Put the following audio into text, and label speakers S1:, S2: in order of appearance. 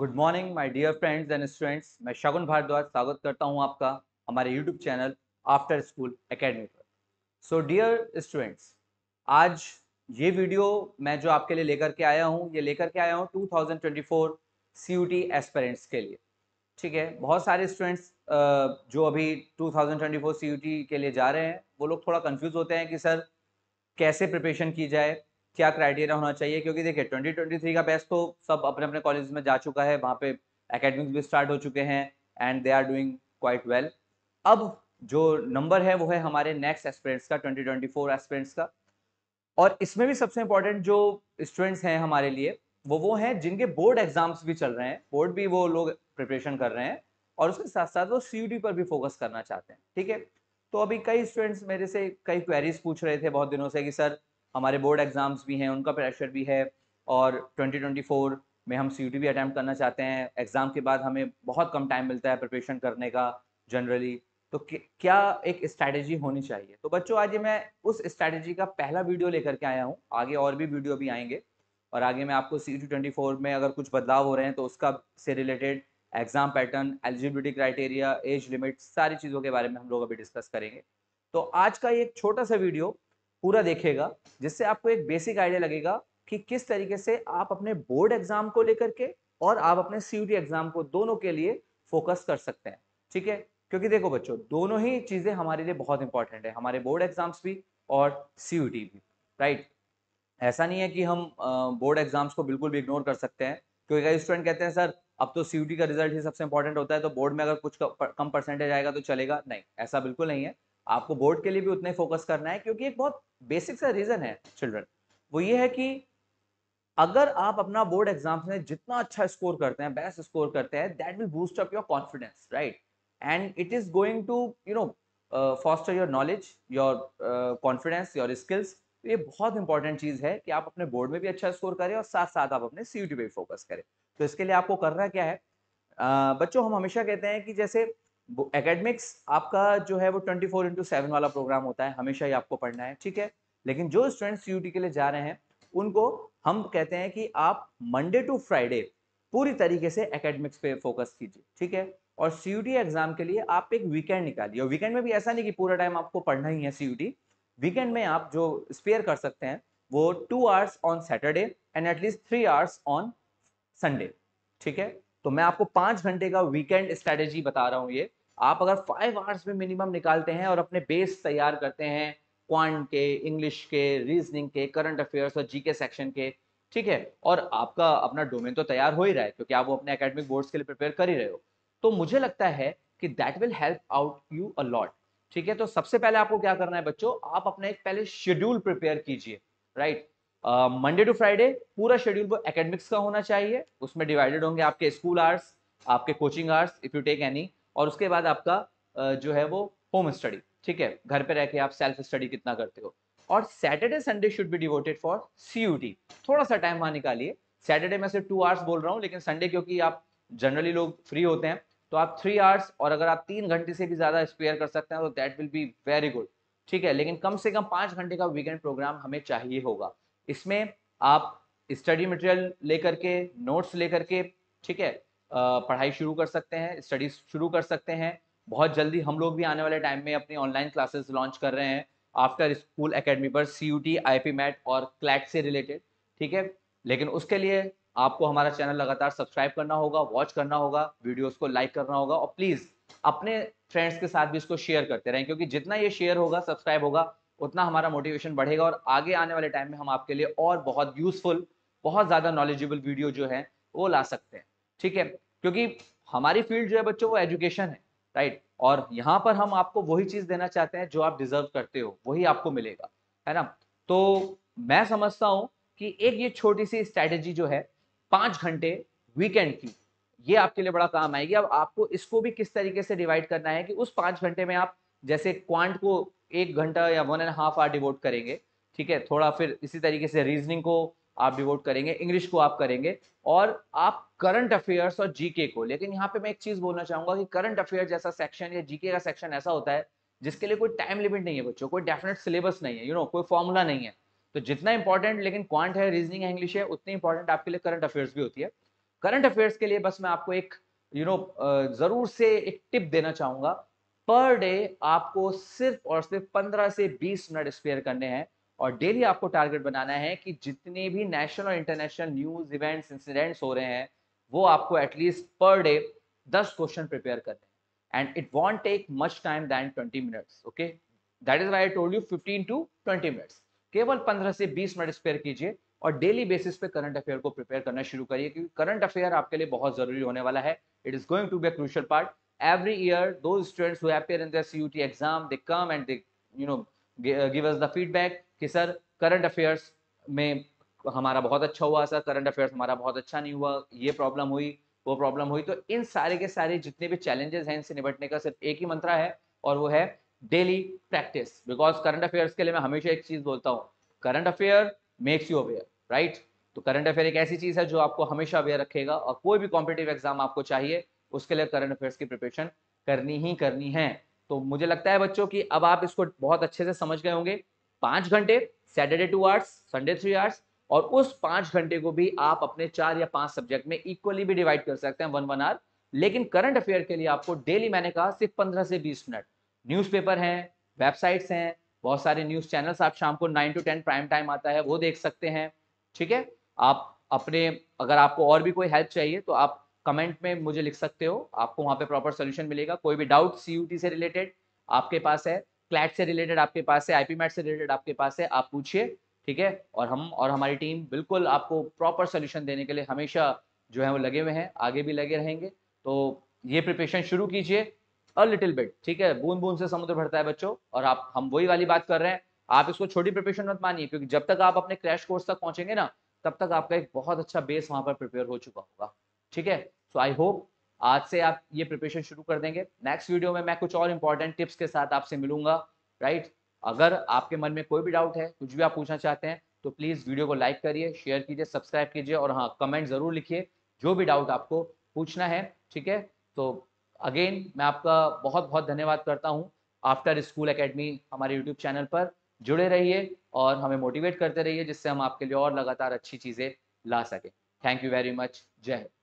S1: Good morning my dear friends and students मैं शगुन भारद्वाज स्वागत करता हूं आपका हमारे YouTube channel after school academy पर सो डियर स्टूडेंट्स आज ये वीडियो मैं जो आपके लिए लेकर के आया हूं ये लेकर के आया हूं 2024 सीयूटी एस्पेरेंट्स के लिए ठीक है बहुत सारे स्टूडेंट्स जो अभी 2024 थाउजेंड के लिए जा रहे हैं वो लोग थोड़ा कन्फ्यूज़ होते हैं कि सर कैसे प्रिपरेशन की जाए क्या क्राइटेरिया होना चाहिए क्योंकि देखिए ट्वेंटी ट्वेंटी थ्री का बेस्ट तो सब अपने अपने कॉलेज में जा चुका है वहाँ पे अकेडमिक्स भी स्टार्ट हो चुके हैं and they are doing quite well अब जो नंबर है वो है हमारे नेक्स्ट एस्पिरेंट्स का ट्वेंटी ट्वेंटी फोर एस्पिरेंट्स का और इसमें भी सबसे इंपॉर्टेंट जो स्टूडेंट्स हैं हमारे लिए वो वो हैं जिनके बोर्ड एग्जाम्स भी चल रहे हैं बोर्ड भी वो लोग प्रिपरेशन कर रहे हैं और उसके साथ साथ वो सी पर भी फोकस करना चाहते हैं ठीक है तो अभी कई स्टूडेंट्स मेरे से कई क्वेरीज पूछ रहे थे बहुत दिनों से कि सर हमारे बोर्ड एग्ज़ाम्स भी हैं उनका प्रेशर भी है और 2024 में हम सी भी अटैम्प्ट करना चाहते हैं एग्ज़ाम के बाद हमें बहुत कम टाइम मिलता है प्रिपरेशन करने का जनरली तो क्या एक स्ट्रैटेजी होनी चाहिए तो बच्चों आज मैं उस स्ट्रैटेजी का पहला वीडियो लेकर के आया हूँ आगे और भी वीडियो भी आएंगे और आगे मैं आपको सी ट्वेंटी फोर में अगर कुछ बदलाव हो रहे हैं तो उसका से related exam pattern eligibility criteria age limit सारी चीज़ों के बारे में हम लोग अभी डिस्कस करेंगे तो आज का ये एक छोटा सा वीडियो पूरा देखेगा जिससे आपको एक बेसिक आइडिया लगेगा कि किस तरीके से आप अपने बोर्ड एग्जाम को लेकर के और आप अपने सी एग्जाम को दोनों के लिए फोकस कर सकते हैं ठीक है क्योंकि देखो बच्चों दोनों ही चीज़ें हमारे लिए बहुत इंपॉर्टेंट है हमारे बोर्ड एग्जाम्स भी और सी भी राइट ऐसा नहीं है कि हम बोर्ड एग्जाम्स को बिल्कुल भी इग्नोर कर सकते हैं क्योंकि कई स्टूडेंट कहते हैं सर अब तो सी का रिजल्ट ही सबसे इंपॉर्टेंट होता है तो बोर्ड में अगर कुछ कम परसेंटेज आएगा तो चलेगा नहीं ऐसा बिल्कुल नहीं है आपको बोर्ड के लिए भी उतना ही फोकस करना है क्योंकि एक बहुत बेसिक सा रीज़न है चिल्ड्रन वो ये है कि अगर आप अपना बोर्ड एग्जाम्स में जितना अच्छा स्कोर करते हैं बेस्ट स्कोर करते हैं that will boost up your confidence right and it is going to you know foster your knowledge your confidence your skills तो ये बहुत इंपॉर्टेंट चीज़ है कि आप अपने बोर्ड में भी अच्छा स्कोर करें और साथ साथ आप अपने सी पे भी फोकस करें तो इसके लिए आपको करना क्या है uh, बच्चों हम हमेशा कहते हैं कि जैसे एकेडमिक्स आपका जो है वो ट्वेंटी फोर इंटू सेवन वाला प्रोग्राम होता है हमेशा ही आपको पढ़ना है ठीक है लेकिन जो स्टूडेंट्स यू के लिए जा रहे हैं उनको हम कहते हैं कि आप मंडे टू फ्राइडे पूरी तरीके से एकेडमिक्स पे फोकस कीजिए ठीक है और सी एग्जाम के लिए आप एक वीकेंड निकालिए और वीकेंड में भी ऐसा नहीं कि पूरा टाइम आपको पढ़ना ही है सी वीकेंड में आप जो स्पेयर कर सकते हैं वो two hours on Saturday and at least three hours on Sunday ठीक है तो मैं आपको पाँच घंटे का वीकेंड स्ट्रैटेजी बता रहा हूँ ये आप अगर फाइव आवर्स में मिनिमम निकालते हैं और अपने बेस तैयार करते हैं क्वांट के इंग्लिश के रीजनिंग के करंट अफेयर्स और जीके सेक्शन के ठीक है और आपका अपना डोमेन तो तैयार हो ही रहा है क्योंकि आप वो अपने अकेडमिक बोर्ड्स के लिए प्रिपेयर कर ही रहे हो तो मुझे लगता है कि that will help out you a lot ठीक है तो सबसे पहले आपको क्या करना है बच्चों आप अपना एक पहले शेड्यूल प्रिपेयर कीजिए राइट मंडे टू फ्राइडे पूरा शेड्यूल एकेडमिक्स का होना चाहिए उसमें डिवाइडेड होंगे आपके स्कूल आवर्स आपके coaching hours if you take any और उसके बाद आपका जो है वो होम स्टडी ठीक है घर पे रह के आप सेल्फ स्टडी कितना करते हो और Saturday Sunday should be devoted for C थोड़ा सा टाइम वहां निकालिए सैटरडे में सिर्फ टू आवर्स बोल रहा हूँ लेकिन संडे क्योंकि आप जनरली लोग फ्री होते हैं तो आप थ्री आवर्स और अगर आप तीन घंटे से भी ज़्यादा स्पेयर कर सकते हैं तो that will be very good ठीक है लेकिन कम से कम पांच घंटे का वीकेंड प्रोग्राम हमें चाहिए होगा इसमें आप स्टडी मटेरियल लेकर के नोट्स लेकर के ठीक है पढ़ाई शुरू कर सकते हैं स्टडीज शुरू कर सकते हैं बहुत जल्दी हम लोग भी आने वाले टाइम में अपनी ऑनलाइन क्लासेस लॉन्च कर रहे हैं आफ्टर स्कूल एकेडमी पर C U T I P MAT और क्लैट से रिलेटेड ठीक है लेकिन उसके लिए आपको हमारा चैनल लगातार सब्सक्राइब करना होगा वॉच करना होगा वीडियोस को लाइक करना होगा और प्लीज़ अपने फ्रेंड्स के साथ भी इसको शेयर करते रहें क्योंकि जितना ये शेयर होगा सब्सक्राइब होगा उतना हमारा मोटिवेशन बढ़ेगा और आगे आने वाले टाइम में हम आपके लिए और बहुत यूजफुल बहुत ज़्यादा नॉलेजेबल वीडियो जो है वो ला सकते हैं ठीक है क्योंकि हमारी फील्ड जो है बच्चों वो एजुकेशन है राइट और यहाँ पर हम आपको वही चीज देना चाहते हैं जो आप डिजर्व करते हो वही आपको मिलेगा है ना तो मैं समझता हूँ कि एक ये छोटी सी स्ट्रेटेजी जो है पांच घंटे वीकेंड की ये आपके लिए बड़ा काम आएगी अब आपको इसको भी किस तरीके से डिवाइड करना है कि उस पांच घंटे में आप जैसे क्वांट को एक घंटा या one and half hour devote करेंगे ठीक है थोड़ा फिर इसी तरीके से रीजनिंग को आप डिवोट करेंगे इंग्लिश को आप करेंगे और आप करंट अफेयर्स और जीके को लेकिन यहाँ पे मैं एक चीज बोलना चाहूंगा कि करंट अफेयर जैसा सेक्शन या जीके का सेक्शन ऐसा होता है जिसके लिए कोई टाइम लिमिट नहीं है बच्चों कोई डेफिनेट सिलेबस नहीं है यू you नो know, कोई फॉर्मूला नहीं है तो जितना इंपॉर्टेंट लेकिन क्वांट है रीजनिंग है इंग्लिश है उतनी इंपॉर्टेंट आपके लिए करंट अफेयर्स भी होती है करंट अफेयर्स के लिए बस मैं आपको एक यू you नो know, जरूर से एक टिप देना चाहूंगा पर डे आपको सिर्फ और सिर्फ पंद्रह से बीस मिनट स्पेयर करने हैं और डेली आपको टारगेट बनाना है कि जितने भी नेशनल और इंटरनेशनल न्यूज़ इवेंट्स इंसिडेंट्स हो रहे हैं वो आपको एटलीस्ट पर डे दस क्वेश्चन प्रिपेयर करने and it won't take much time than twenty minutes okay that is why told you fifteen to twenty minutes केवल पंद्रह से बीस मिनट स्पेयर कीजिए और डेली बेसिस पे करंट अफेयर को प्रिपेयर करना शुरू करिए क्योंकि करंट अफेयर आपके लिए बहुत जरूरी होने वाला है it is going to be a crucial part every year though students who appear in their CUT exam they come and they you know give us the feedback कि सर करंट अफेयर्स में हमारा बहुत अच्छा हुआ sir current affairs हमारा बहुत अच्छा नहीं हुआ ये प्रॉब्लम हुई वो प्रॉब्लम हुई तो इन सारे के सारे जितने भी चैलेंजेस हैं इनसे निपटने का सिर्फ एक ही मंत्रा है और वो है daily practice because current affairs के लिए मैं हमेशा एक चीज़ बोलता हूँ current affair makes you aware right तो करंट अफेयर एक ऐसी चीज़ है जो आपको हमेशा अवेयर रखेगा और कोई भी कॉम्पिटेटिव एग्जाम आपको चाहिए उसके लिए करंट अफेयर्स की प्रिपरेशन करनी ही करनी है तो मुझे लगता है बच्चों कि अब आप इसको बहुत अच्छे से समझ गए होंगे पांच घंटे Saturday two hours Sunday three hours और उस पांच घंटे को भी आप अपने चार या पांच सब्जेक्ट में इक्वली भी डिवाइड कर सकते हैं वन वन आवर लेकिन करंट अफेयर के लिए आपको डेली मैंने कहा सिर्फ पंद्रह से बीस मिनट न्यूज़पेपर हैं वेबसाइट्स हैं बहुत सारे न्यूज़ चैनल्स आप शाम को nine to ten prime time आता है वो देख सकते हैं ठीक है आप अपने अगर आपको और भी कोई हेल्प चाहिए तो आप कमेंट में मुझे लिख सकते हो आपको वहाँ पे प्रॉपर सोल्यूशन मिलेगा कोई भी डाउट सी से रिलेटेड आपके पास है क्लैट से रिलेटेड आपके पास है आईपी मैट से रिलेटेड आपके पास है आप पूछिए ठीक है और हम और हमारी टीम बिल्कुल आपको प्रॉपर सोल्यूशन देने के लिए हमेशा जो है वो लगे हुए हैं आगे भी लगे रहेंगे तो ये प्रिपरेशन शुरू कीजिए अ लिटिल बिट ठीक है बूंद बूंद से समुद्र भरता है बच्चों और आप हम वही वाली बात कर रहे हैं आप इसको छोटी प्रिपरेशन मत मानिए क्योंकि जब तक आप अपने क्रैश कोर्स तक पहुंचेंगे ना तब तक आपका एक बहुत अच्छा बेस वहां पर प्रिपेयर हो चुका होगा ठीक है सो आई होप आज से आप ये प्रिपरेशन शुरू कर देंगे नेक्स्ट वीडियो में मैं कुछ और इंपॉर्टेंट टिप्स के साथ आपसे मिलूंगा राइट right? अगर आपके मन में कोई भी डाउट है कुछ भी आप पूछना चाहते हैं तो प्लीज़ वीडियो को लाइक करिए शेयर कीजिए सब्सक्राइब कीजिए और हाँ कमेंट ज़रूर लिखिए जो भी डाउट आपको पूछना है ठीक है तो अगेन मैं आपका बहुत बहुत धन्यवाद करता हूँ आफ्टर स्कूल अकेडमी हमारे यूट्यूब चैनल पर जुड़े रहिए और हमें मोटिवेट करते रहिए जिससे हम आपके लिए और लगातार अच्छी चीज़ें ला सकें थैंक यू वेरी मच जय हिंद